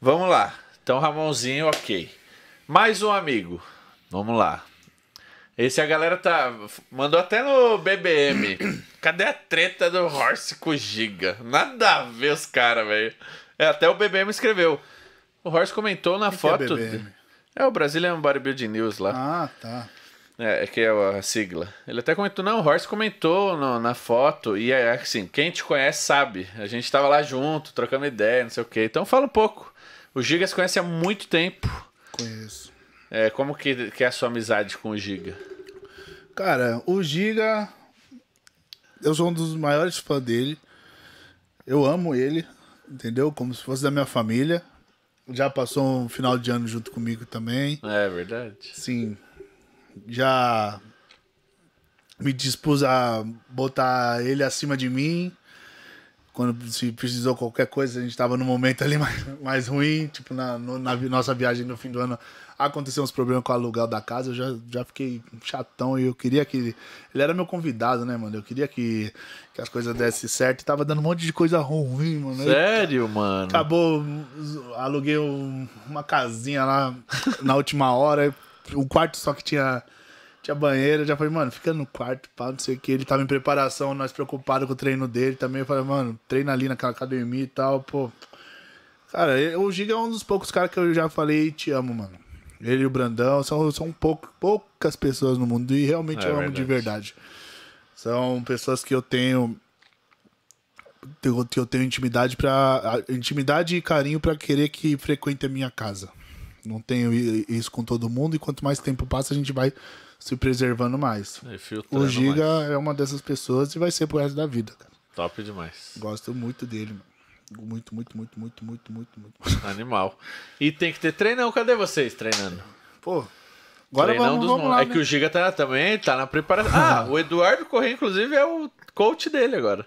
Vamos lá. Então, Ramonzinho, ok. Mais um amigo. Vamos lá. Esse a galera tá. Mandou até no BBM. Cadê a treta do Horse com o Giga? Nada a ver os caras, velho. É, até o BBM escreveu. O Horse comentou na que foto. Que é, BBM? é o Brazilian Bodybuilding News lá. Ah, tá. É, é, que é a sigla. Ele até comentou, não, o Horst comentou no, na foto, e é, é assim, quem te conhece sabe. A gente estava lá junto, trocando ideia, não sei o quê. Então fala um pouco. O Giga se conhece há muito tempo. Conheço. É, como que, que é a sua amizade com o Giga? Cara, o Giga. Eu sou um dos maiores fãs dele. Eu amo ele, entendeu? Como se fosse da minha família. Já passou um final de ano junto comigo também. É verdade. Sim já me dispus a botar ele acima de mim. Quando se precisou qualquer coisa, a gente estava num momento ali mais, mais ruim. Tipo, na, no, na nossa viagem no fim do ano, aconteceu uns problemas com o aluguel da casa. Eu já, já fiquei chatão e eu queria que. Ele era meu convidado, né, mano? Eu queria que, que as coisas dessem certo. E tava dando um monte de coisa ruim, mano. Sério, mano? Acabou. Aluguei um, uma casinha lá na última hora um quarto só que tinha, tinha banheiro. Eu já falei, mano, fica no quarto, pá, não sei o que. Ele tava em preparação, nós preocupados com o treino dele também. Eu falei, mano, treina ali naquela academia e tal, pô. Cara, o Giga é um dos poucos caras que eu já falei, te amo, mano. Ele e o Brandão são, são pouco, poucas pessoas no mundo e realmente é, eu amo de verdade. São pessoas que eu tenho que eu tenho intimidade para intimidade e carinho para querer que frequente a minha casa não tenho isso com todo mundo, e quanto mais tempo passa, a gente vai se preservando mais. É, o Giga mais. é uma dessas pessoas e vai ser pro resto da vida, cara. Top demais. Gosto muito dele, mano. Muito, muito, muito, muito, muito, muito, muito. Animal. E tem que ter treinão. Cadê vocês treinando? Pô, Agora Treinão vamos, vamos lá, É né? que o Giga tá também, tá na preparação. Ah, o Eduardo Corrêa, inclusive, é o coach dele agora.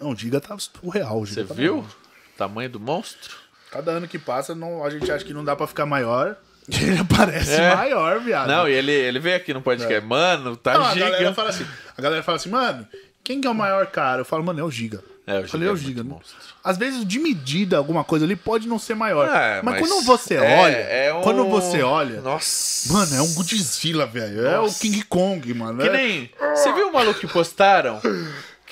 Não, o Giga tá surreal, Você tá viu? Bom. Tamanho do monstro. Cada ano que passa, não, a gente acha que não dá pra ficar maior. Ele aparece é. maior, viado. Não, e ele, ele veio aqui no podcast. É. Mano, tá não, giga. A galera, fala assim, a galera fala assim, mano, quem que é o maior cara? Eu falo, mano, é o Giga. É, o Giga. Eu falei, é o é Giga. né? Às vezes, de medida, alguma coisa ali pode não ser maior. É, mas, mas, quando você é, olha. É, um... Quando você olha. Nossa. Mano, é um Godzilla, velho. É o King Kong, mano. Que é. nem. Você viu o maluco que postaram?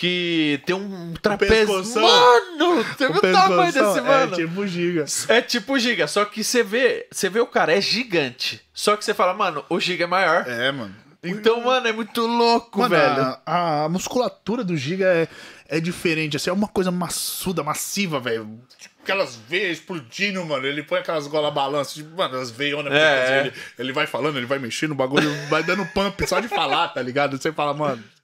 que tem um trapézio. Mano, teve o, tamanho desse é mano. É tipo giga. É tipo giga, só que você vê, você vê o cara é gigante. Só que você fala, mano, o giga é maior. É, mano. Então, mano, é muito louco, mano, velho. A, a, musculatura do giga é, é diferente, assim, é uma coisa maçuda, massiva, velho. Tipo, aquelas veias explodindo, mano. Ele põe aquelas gola balança, tipo, mano, as veionas. É, assim, é. Ele, ele vai falando, ele vai mexendo, o bagulho vai dando pump só de falar, tá ligado? Você fala, mano.